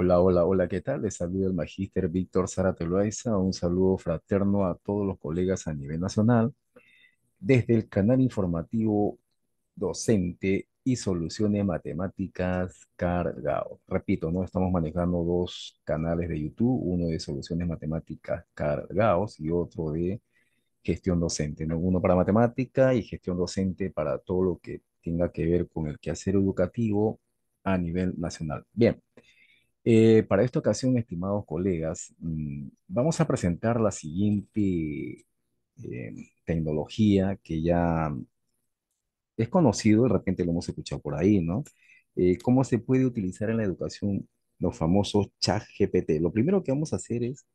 Hola, hola, hola, ¿qué tal? Les saluda el magíster Víctor Zárate Loaiza. Un saludo fraterno a todos los colegas a nivel nacional desde el canal informativo docente y soluciones matemáticas cargados. Repito, no estamos manejando dos canales de YouTube, uno de soluciones matemáticas cargados y otro de gestión docente, uno para matemática y gestión docente para todo lo que tenga que ver con el quehacer educativo a nivel nacional. Bien, eh, para esta ocasión, estimados colegas, mm, vamos a presentar la siguiente eh, tecnología que ya es conocido, de repente lo hemos escuchado por ahí, ¿no? Eh, ¿Cómo se puede utilizar en la educación los famosos chat GPT? Lo primero que vamos a hacer es,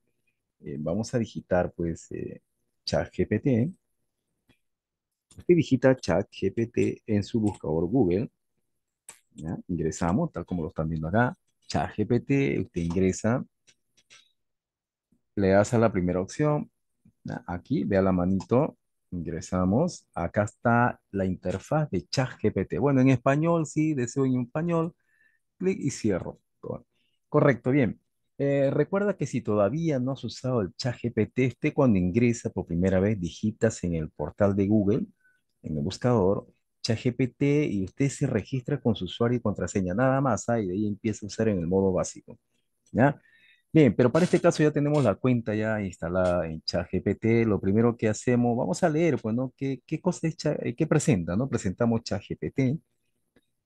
vamos a digitar pues chat GPT. Usted digita chat GPT en su buscador Google. Ingresamos, tal como lo están viendo acá ChatGPT, usted ingresa, le das a la primera opción, aquí, vea la manito, ingresamos, acá está la interfaz de ChatGPT. Bueno, en español, sí, deseo en español, clic y cierro. Correcto, bien. Eh, recuerda que si todavía no has usado el ChatGPT, este cuando ingresa por primera vez, digitas en el portal de Google, en el buscador, ChatGPT y usted se registra con su usuario y contraseña, nada más, ah, y de ahí empieza a usar en el modo básico. ¿ya? Bien, pero para este caso ya tenemos la cuenta ya instalada en ChatGPT. Lo primero que hacemos, vamos a leer, pues, ¿no? ¿Qué, qué cosa es qué presenta, no? Presentamos ChatGPT.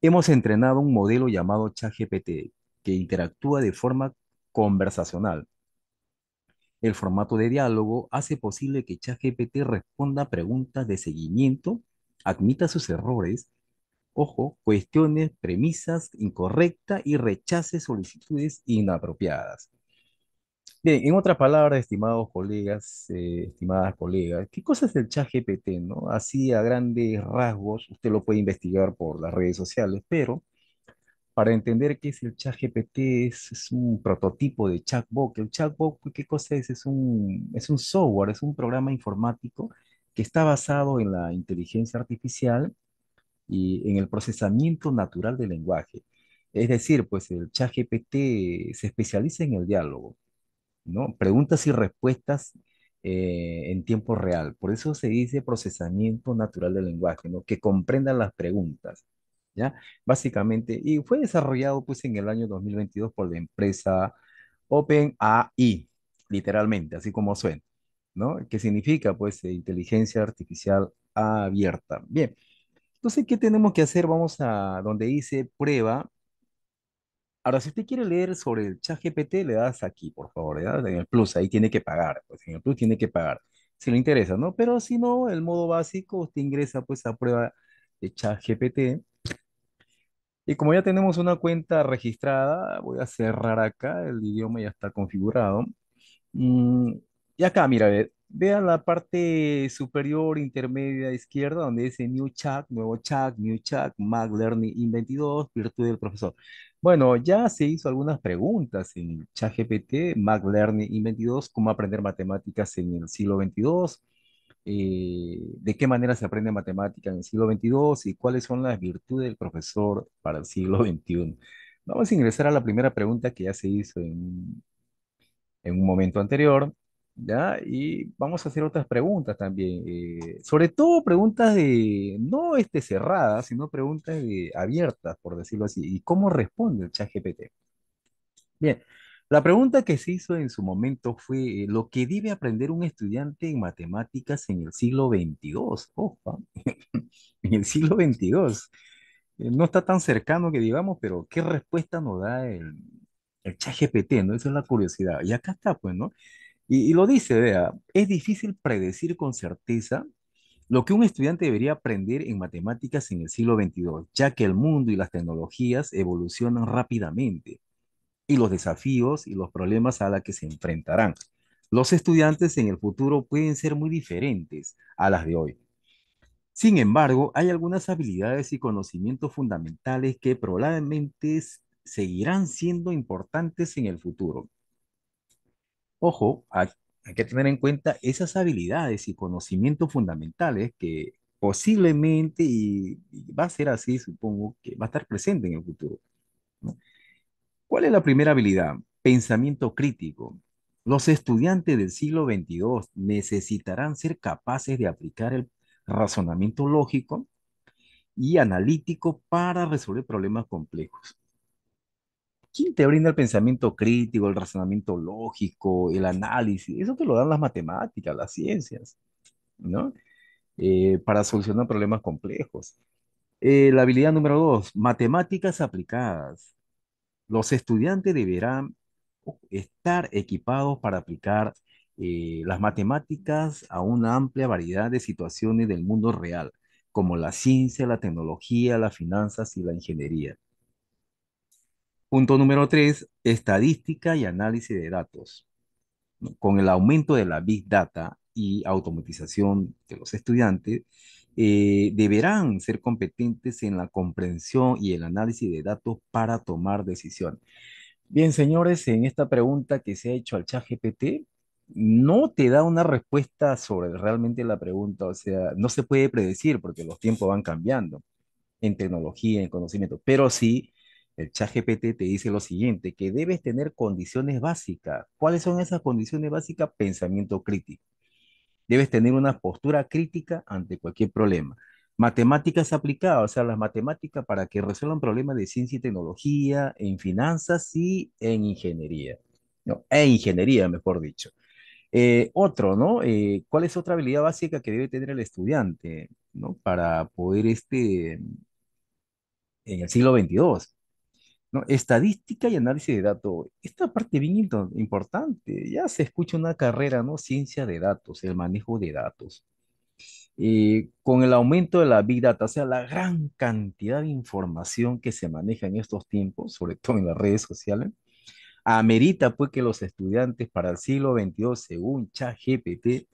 Hemos entrenado un modelo llamado ChatGPT que interactúa de forma conversacional. El formato de diálogo hace posible que ChatGPT responda preguntas de seguimiento admita sus errores, ojo, cuestiones, premisas incorrectas y rechace solicitudes inapropiadas. Bien, en otras palabras, estimados colegas, eh, estimadas colegas, ¿qué cosa es el chat GPT? No? Así a grandes rasgos, usted lo puede investigar por las redes sociales, pero para entender qué es el chat GPT, es, un prototipo de chatbot. El chatbot, ¿qué cosa es? Es un, es un software, es un programa informático que está basado en la inteligencia artificial y en el procesamiento natural del lenguaje. Es decir, pues el ChatGPT se especializa en el diálogo, ¿no? Preguntas y respuestas eh, en tiempo real. Por eso se dice procesamiento natural del lenguaje, ¿no? Que comprendan las preguntas, ¿ya? Básicamente, y fue desarrollado pues en el año 2022 por la empresa OpenAI, literalmente, así como suena. ¿no? ¿Qué significa, pues, eh, inteligencia artificial abierta. Bien, entonces, ¿qué tenemos que hacer? Vamos a donde dice prueba. Ahora, si usted quiere leer sobre el chat GPT, le das aquí, por favor, ¿ya? ¿eh? en el plus, ahí tiene que pagar, pues en el plus tiene que pagar, si le interesa, ¿no? Pero si no, el modo básico, usted ingresa pues a prueba de chat GPT. Y como ya tenemos una cuenta registrada, voy a cerrar acá, el idioma ya está configurado. Mm, y acá, mira, ve- vean la parte superior, intermedia, izquierda, donde dice New Chat, Nuevo Chat, New Chat, Mac Learning in 22, Virtud del Profesor. Bueno, ya se hizo algunas preguntas en ChatGPT, Mac Learning in 22, cómo aprender matemáticas en el siglo XXI. Eh, de qué manera se aprende matemática en el siglo XXI? y cuáles son las virtudes del profesor para el siglo XXI. Vamos a ingresar a la primera pregunta que ya se hizo en en un momento anterior. ¿ya? Y vamos a hacer otras preguntas también, eh, sobre todo preguntas de, no este, cerradas, sino preguntas de, abiertas, por decirlo así, y cómo responde el ChatGPT? Bien, la pregunta que se hizo en su momento fue eh, lo que debe aprender un estudiante en matemáticas en el siglo XXII, ojo, en el siglo XXII. Eh, no está tan cercano que digamos, pero ¿qué respuesta nos da el, el ¿no? Esa es la curiosidad. Y acá está, pues, ¿no? Y, lo dice, vea, es difícil predecir con certeza lo que un estudiante debería aprender en matemáticas en el siglo XXII, ya que el mundo y las tecnologías evolucionan rápidamente y los desafíos y los problemas a los que se enfrentarán. Los estudiantes en el futuro pueden ser muy diferentes a las de hoy. Sin embargo, hay algunas habilidades y conocimientos fundamentales que probablemente seguirán siendo importantes en el futuro. Ojo, hay, que tener en cuenta esas habilidades y conocimientos fundamentales que posiblemente, y, va a ser así, supongo, que va a estar presente en el futuro. ¿Cuál es la primera habilidad? Pensamiento crítico. Los estudiantes del siglo XXII necesitarán ser capaces de aplicar el razonamiento lógico y analítico para resolver problemas complejos. ¿Quién te brinda el pensamiento crítico, el razonamiento lógico, el análisis? Eso te lo dan las matemáticas, las ciencias, ¿no? Eh, para solucionar problemas complejos. Eh, la habilidad número dos, matemáticas aplicadas. Los estudiantes deberán estar equipados para aplicar eh, las matemáticas a una amplia variedad de situaciones del mundo real, como la ciencia, la tecnología, las finanzas y la ingeniería. Punto número tres, estadística y análisis de datos. Con el aumento de la Big Data y automatización de los estudiantes, eh, deberán ser competentes en la comprensión y el análisis de datos para tomar decisiones. Bien, señores, en esta pregunta que se ha hecho al chat GPT, no te da una respuesta sobre realmente la pregunta, o sea, no se puede predecir porque los tiempos van cambiando en tecnología, en conocimiento, pero sí el CHAG-GPT te dice lo siguiente, que debes tener condiciones básicas. ¿Cuáles son esas condiciones básicas? Pensamiento crítico. Debes tener una postura crítica ante cualquier problema. Matemáticas aplicadas, o sea, las matemáticas para que resuelvan problemas de ciencia y tecnología, en finanzas y en ingeniería. No, e ingeniería, mejor dicho. Eh, otro, ¿no? Eh, ¿Cuál es otra habilidad básica que debe tener el estudiante, ¿no? Para poder, este, en el siglo XXII, ¿no? Estadística y análisis de datos. Esta parte bien importante. Ya se escucha una carrera, ¿no? Ciencia de datos, el manejo de datos. Eh, con el aumento de la Big Data, o sea, la gran cantidad de información que se maneja en estos tiempos, sobre todo en las redes sociales, amerita pues que los estudiantes para el siglo XXII, según ChatGPT,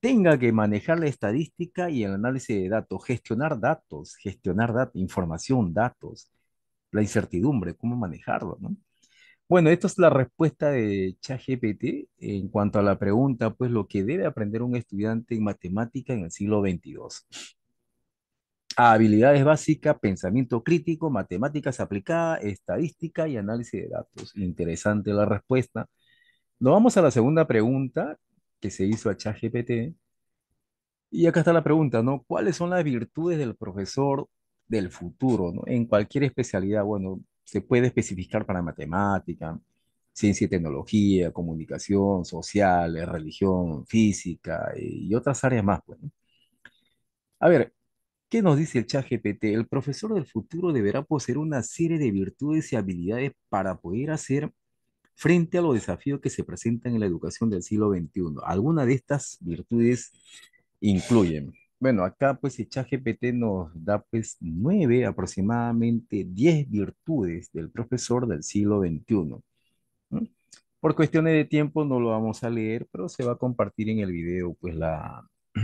tengan que manejar la estadística y el análisis de datos, gestionar datos, gestionar información, datos, la incertidumbre, cómo manejarlo, ¿no? Bueno, esta es la respuesta de ChatGPT en cuanto a la pregunta, pues lo que debe aprender un estudiante en matemática en el siglo XXII. habilidades básicas, pensamiento crítico, matemáticas aplicadas, estadística y análisis de datos. Interesante la respuesta. Nos vamos a la segunda pregunta que se hizo a ChatGPT. Y acá está la pregunta, ¿no? ¿Cuáles son las virtudes del profesor del futuro, ¿no? En cualquier especialidad, bueno, se puede especificar para matemática, ciencia y tecnología, comunicación, social, religión, física eh, y otras áreas más, bueno pues, A ver, ¿qué nos dice el chat GPT? El profesor del futuro deberá poseer una serie de virtudes y habilidades para poder hacer frente a los desafíos que se presentan en la educación del siglo XXI. Algunas de estas virtudes incluyen bueno, acá pues el ChatGPT nos da pues nueve, aproximadamente diez virtudes del profesor del siglo XXI. Por cuestiones de tiempo no lo vamos a leer, pero se va a compartir en el video pues la...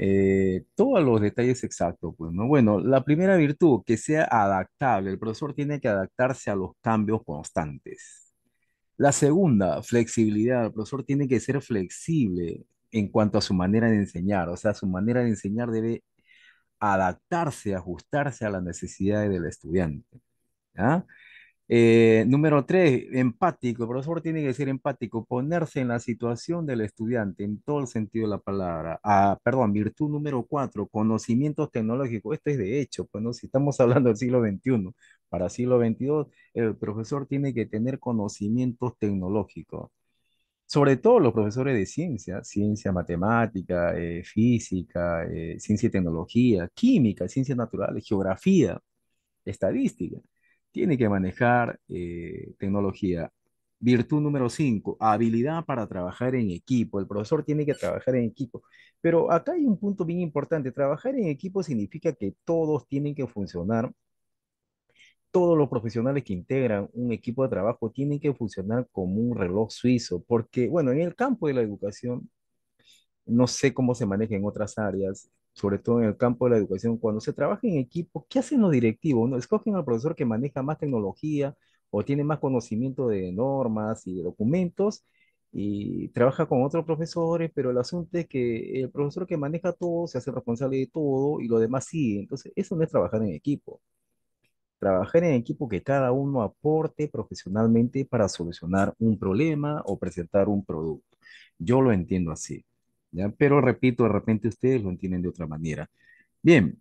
Eh, todos los detalles exactos, pues, ¿no? Bueno, la primera virtud, que sea adaptable. El profesor tiene que adaptarse a los cambios constantes. La segunda, flexibilidad. El profesor tiene que ser flexible en cuanto a su manera de enseñar. O sea, su manera de enseñar debe adaptarse, ajustarse a las necesidades del estudiante. Eh, número tres, empático. El profesor tiene que ser empático, ponerse en la situación del estudiante en todo el sentido de la palabra. Ah, perdón, virtud número cuatro, conocimientos tecnológicos. Esto es de hecho, pues ¿no? si estamos hablando del siglo XXI, para siglo XXII, el profesor tiene que tener conocimientos tecnológicos sobre todo los profesores de ciencia, ciencia matemática, eh, física, eh, ciencia y tecnología, química, ciencias naturales, geografía, estadística, tiene que manejar eh, tecnología. Virtud número 5, habilidad para trabajar en equipo. El profesor tiene que trabajar en equipo. Pero acá hay un punto bien importante. Trabajar en equipo significa que todos tienen que funcionar todos los profesionales que integran un equipo de trabajo tienen que funcionar como un reloj suizo, porque, bueno, en el campo de la educación, no sé cómo se maneja en otras áreas, sobre todo en el campo de la educación, cuando se trabaja en equipo, ¿qué hacen los directivos? ¿No? Escogen al profesor que maneja más tecnología o tiene más conocimiento de normas y de documentos y trabaja con otros profesores, pero el asunto es que el profesor que maneja todo se hace responsable de todo y lo demás sigue. Entonces, eso no es trabajar en equipo. Trabajar en equipo que cada uno aporte profesionalmente para solucionar un problema o presentar un producto. Yo lo entiendo así, ¿ya? Pero repito, de repente ustedes lo entienden de otra manera. Bien,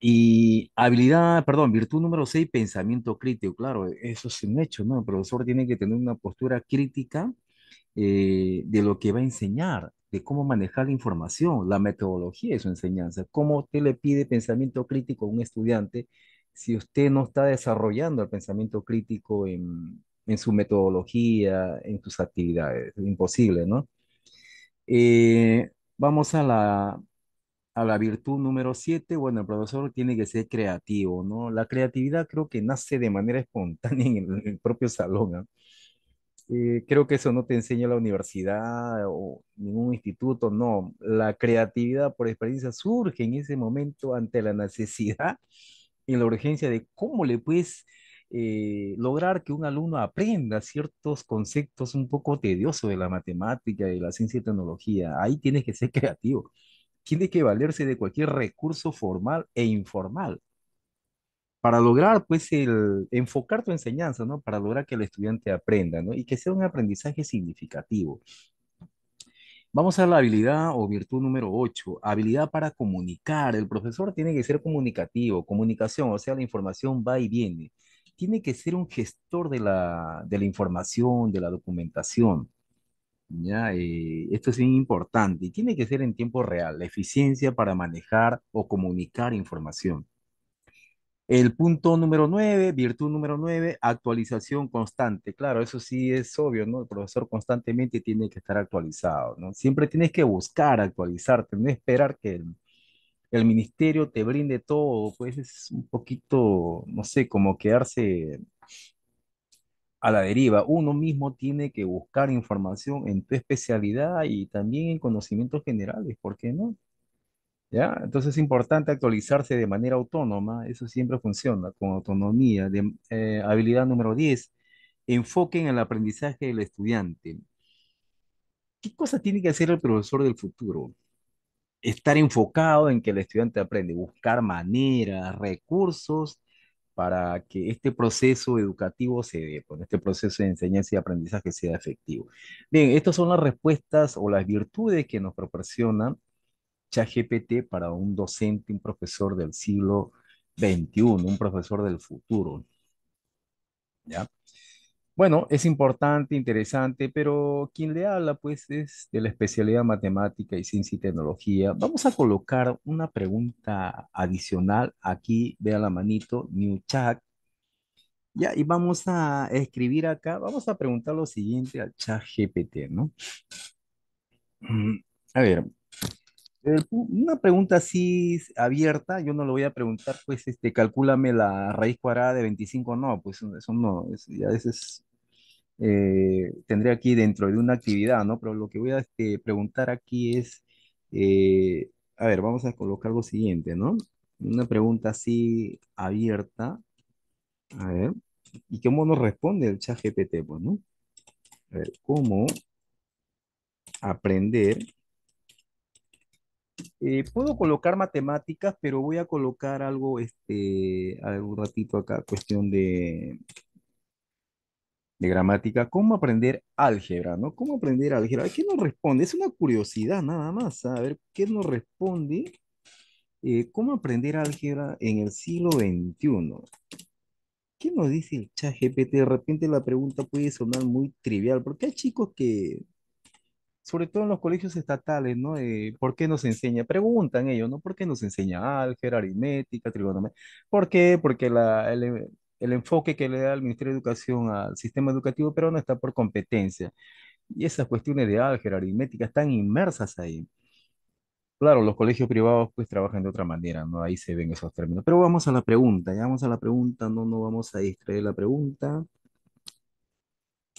y habilidad, perdón, virtud número 6, pensamiento crítico. Claro, eso es un hecho, ¿no? El profesor tiene que tener una postura crítica eh, de lo que va a enseñar, de cómo manejar la información, la metodología de su enseñanza, cómo usted le pide pensamiento crítico a un estudiante si usted no está desarrollando el pensamiento crítico en, su metodología, en sus actividades. imposible, ¿no? Eh, vamos a la, a la virtud número siete. Bueno, el profesor tiene que ser creativo, ¿no? La creatividad creo que nace de manera espontánea en el, propio salón. Eh, creo que eso no te enseña la universidad o ningún instituto, no. La creatividad por experiencia surge en ese momento ante la necesidad en la urgencia de cómo le puedes eh, lograr que un alumno aprenda ciertos conceptos un poco tediosos de la matemática, de la ciencia y tecnología. Ahí tienes que ser creativo. Tienes que valerse de cualquier recurso formal e informal para lograr, pues, el enfocar tu enseñanza, ¿no? Para lograr que el estudiante aprenda, ¿no? Y que sea un aprendizaje significativo. Vamos a la habilidad o virtud número 8, habilidad para comunicar. El profesor tiene que ser comunicativo, comunicación, o sea, la información va y viene. Tiene que ser un gestor de la, de la información, de la documentación. ¿ya? Eh, esto es importante y tiene que ser en tiempo real, la eficiencia para manejar o comunicar información. El punto número nueve, virtud número nueve, actualización constante. Claro, eso sí es obvio, ¿no? El profesor constantemente tiene que estar actualizado, ¿no? Siempre tienes que buscar actualizarte, no esperar que el, ministerio te brinde todo, pues es un poquito, no sé, como quedarse a la deriva. Uno mismo tiene que buscar información en tu especialidad y también en conocimientos generales, ¿por qué no? ¿Ya? Entonces es importante actualizarse de manera autónoma, eso siempre funciona, con autonomía. De, eh, habilidad número 10, enfoque en el aprendizaje del estudiante. ¿Qué cosa tiene que hacer el profesor del futuro? Estar enfocado en que el estudiante aprende, buscar maneras, recursos para que este proceso educativo se dé, pues, este proceso de enseñanza y aprendizaje sea efectivo. Bien, estas son las respuestas o las virtudes que nos proporcionan ChatGPT para un docente, un profesor del siglo XXI, un profesor del futuro. ¿Ya? Bueno, es importante, interesante, pero quien le habla, pues, es de la especialidad matemática y ciencia y tecnología. Vamos a colocar una pregunta adicional aquí, vea la manito, New Chat. Ya, y vamos a escribir acá, vamos a preguntar lo siguiente al chat GPT, ¿no? Mm, a ver, eh, una pregunta así abierta, yo no lo voy a preguntar, pues, este, calcúlame la raíz cuadrada de 25, no, pues eso no, es, ya es, eh, tendré aquí dentro de una actividad, ¿no? Pero lo que voy a este, preguntar aquí es, eh, a ver, vamos a colocar lo siguiente, ¿no? Una pregunta así abierta, a ver, ¿y cómo nos responde el chat GPT, pues, ¿no? A ver, ¿cómo aprender eh, puedo colocar matemáticas, pero voy a colocar algo, este, algún ratito acá, cuestión de, de gramática. ¿Cómo aprender álgebra, no? ¿Cómo aprender álgebra? ¿Qué nos responde? Es una curiosidad nada más. A ver, ¿qué nos responde? Eh, ¿Cómo aprender álgebra en el siglo XXI? ¿Qué nos dice el chat GPT? De repente la pregunta puede sonar muy trivial, porque hay chicos que sobre todo en los colegios estatales, ¿no? Eh, ¿Por qué nos enseña? Preguntan ellos, ¿no? ¿Por qué nos enseña álgebra, aritmética, trigonometría? ¿Por qué? Porque eh, el, enfoque que le da el Ministerio de Educación al sistema educativo pero no está por competencia. Y esas cuestiones de álgebra, aritmética, están inmersas ahí. Claro, los colegios privados pues trabajan de otra manera, ¿no? Ahí se ven esos términos. Pero vamos a la pregunta, ya vamos a la pregunta, no, no vamos a distraer la pregunta.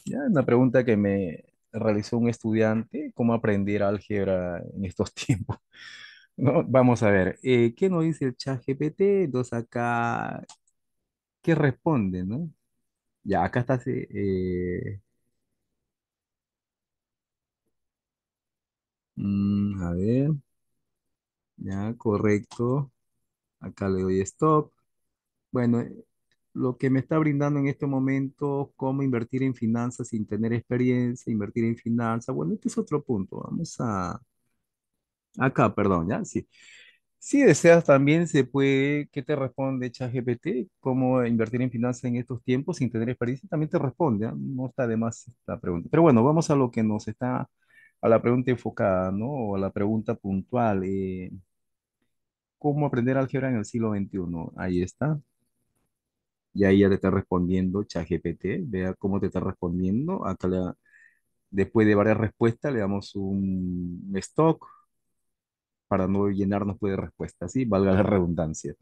Ya, es una pregunta que me, realizó un estudiante, cómo aprender álgebra en estos tiempos. ¿No? Vamos a ver, eh, ¿qué nos dice el chat GPT? Entonces acá, ¿qué responde, no? Ya, acá está, eh, mm, a ver, ya, correcto, acá le doy stop. Bueno, lo que me está brindando en este momento, cómo invertir en finanzas sin tener experiencia, invertir en finanzas. Bueno, este es otro punto. Vamos a... Acá, perdón, ya, sí. Si deseas también se puede, ¿qué te responde ChatGPT? ¿Cómo invertir en finanzas en estos tiempos sin tener experiencia? También te responde, ¿ah? no está de más esta pregunta. Pero bueno, vamos a lo que nos está, a la pregunta enfocada, ¿no? O a la pregunta puntual. Eh, ¿Cómo aprender álgebra en el siglo XXI? Ahí está y ahí ya le está respondiendo ChatGPT, vea cómo te está respondiendo. Acá después de varias respuestas le damos un stock para no llenarnos pues, de respuestas, ¿sí? Valga la redundancia.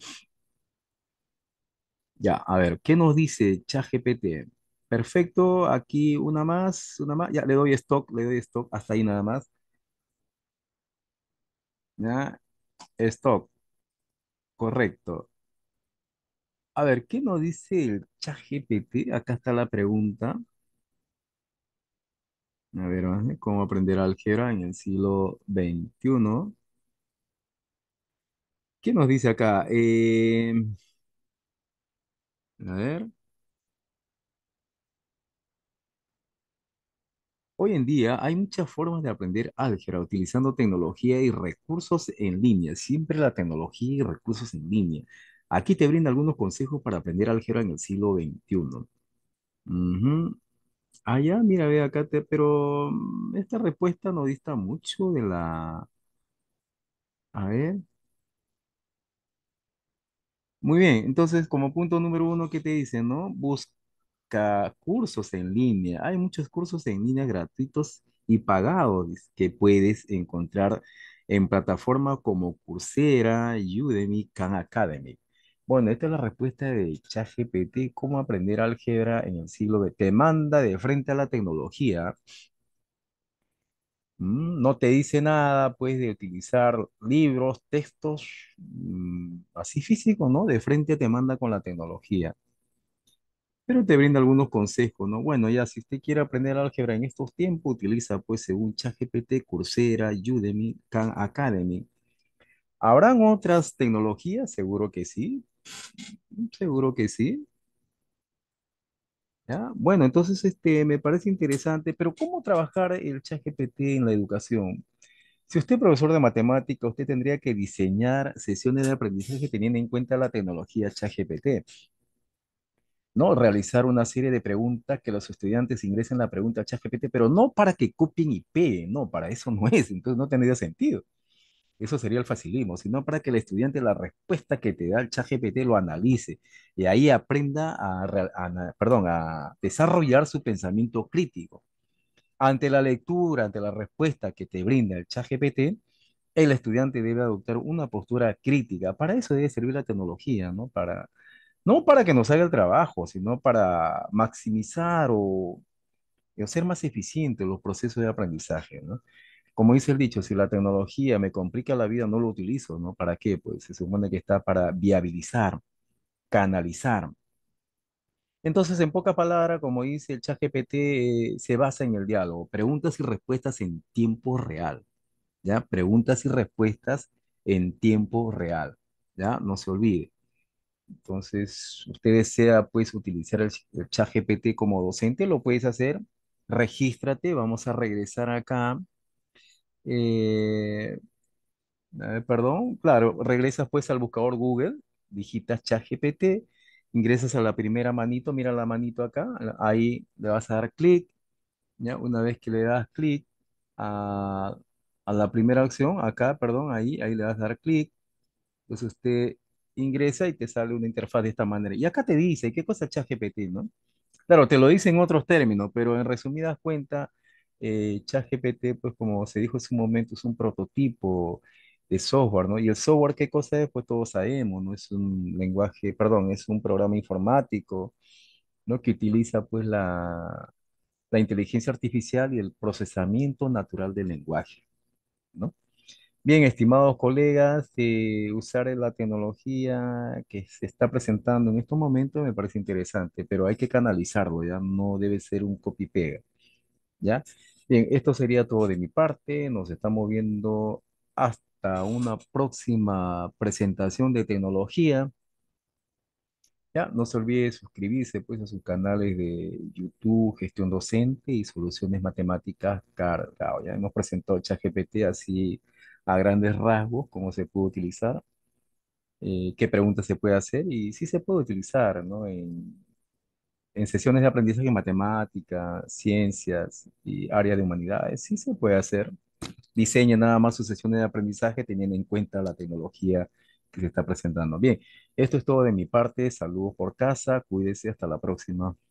Ya, a ver, ¿qué nos dice ChatGPT? Perfecto, aquí una más, una más. Ya, le doy stock, le doy stock, hasta ahí nada más. Ya, stock. Correcto. A ver, ¿qué nos dice el ChatGPT? Acá está la pregunta. A ver, ¿cómo aprender álgebra en el siglo XXI? ¿Qué nos dice acá? Eh, a ver. Hoy en día hay muchas formas de aprender álgebra utilizando tecnología y recursos en línea. Siempre la tecnología y recursos en línea. Aquí te brinda algunos consejos para aprender álgebra en el siglo XXI. Allá, Ah, ya, mira, ve acá, pero mm, esta respuesta no dista mucho de la... A ver. Muy bien, entonces como punto número uno, ¿qué te dice, no? Busca cursos en línea. Hay muchos cursos en línea gratuitos y pagados que puedes encontrar en plataformas como Coursera, Udemy, Khan Academy. Bueno, esta es la respuesta de ChatGPT, ¿cómo aprender álgebra en el siglo XX? Te manda de frente a la tecnología. Mm, no te dice nada, pues, de utilizar libros, textos, mm, así físicos, ¿no? De frente te manda con la tecnología. Pero te brinda algunos consejos, ¿no? Bueno, ya, si usted quiere aprender álgebra en estos tiempos, utiliza, pues, según ChatGPT, Coursera, Udemy, Khan Academy. ¿Habrán otras tecnologías? Seguro que sí, Seguro que sí. ¿Ya? Bueno, entonces este, me parece interesante, pero ¿cómo trabajar el ChatGPT en la educación? Si usted es profesor de matemática, usted tendría que diseñar sesiones de aprendizaje teniendo en cuenta la tecnología ChatGPT, ¿no? Realizar una serie de preguntas que los estudiantes ingresen la pregunta a ChatGPT, pero no para que copien y peguen, no, para eso no es, entonces no tendría sentido. Eso sería el facilismo, sino para que el estudiante la respuesta que te da el ChatGPT lo analice y ahí aprenda a, perdón, a desarrollar su pensamiento crítico. Ante la lectura, ante la respuesta que te brinda el ChatGPT, el estudiante debe adoptar una postura crítica. Para eso debe servir la tecnología, ¿no? Para, no para que nos haga el trabajo, sino para maximizar o, o ser más eficientes los procesos de aprendizaje, ¿no? como dice el dicho, si la tecnología me complica la vida, no lo utilizo, ¿no? ¿Para qué? Pues se supone que está para viabilizar, canalizar. Entonces, en poca palabra, como dice el ChatGPT, eh, se basa en el diálogo, preguntas y respuestas en tiempo real, ¿ya? Preguntas y respuestas en tiempo real, ¿ya? No se olvide. Entonces, usted desea, pues, utilizar el, el ChatGPT como docente, lo puedes hacer, regístrate, vamos a regresar acá eh, perdón, claro, regresas pues al buscador Google, digitas ChatGPT, ingresas a la primera manito, mira la manito acá, ahí le vas a dar clic, ¿ya? Una vez que le das clic a, la primera opción, acá, perdón, ahí, ahí le vas a dar clic, entonces pues, usted ingresa y te sale una interfaz de esta manera. Y acá te dice, ¿qué cosa ChatGPT, no? Claro, te lo dice en otros términos, pero en resumidas cuentas, eh, ChatGPT, pues como se dijo en su momento, es un prototipo de software, ¿no? Y el software, ¿qué cosa es? Pues todos sabemos, ¿no? Es un lenguaje, perdón, es un programa informático, ¿no? Que utiliza pues la, la inteligencia artificial y el procesamiento natural del lenguaje, ¿no? Bien, estimados colegas, eh, usar la tecnología que se está presentando en estos momentos me parece interesante, pero hay que canalizarlo, ya no debe ser un copy-pega, ¿ya? Bien, esto sería todo de mi parte. Nos estamos viendo hasta una próxima presentación de tecnología. Ya, no se olvide suscribirse pues, a sus canales de YouTube, Gestión Docente y Soluciones Matemáticas Cargado. Ya hemos presentado ChatGPT así a grandes rasgos, cómo se puede utilizar, eh, qué preguntas se puede hacer y si se puede utilizar ¿no? en, en sesiones de aprendizaje en matemáticas, ciencias y área de humanidades, sí se puede hacer. Diseña nada más sus sesiones de aprendizaje teniendo en cuenta la tecnología que se está presentando. Bien, esto es todo de mi parte. Saludos por casa. Cuídese. Hasta la próxima.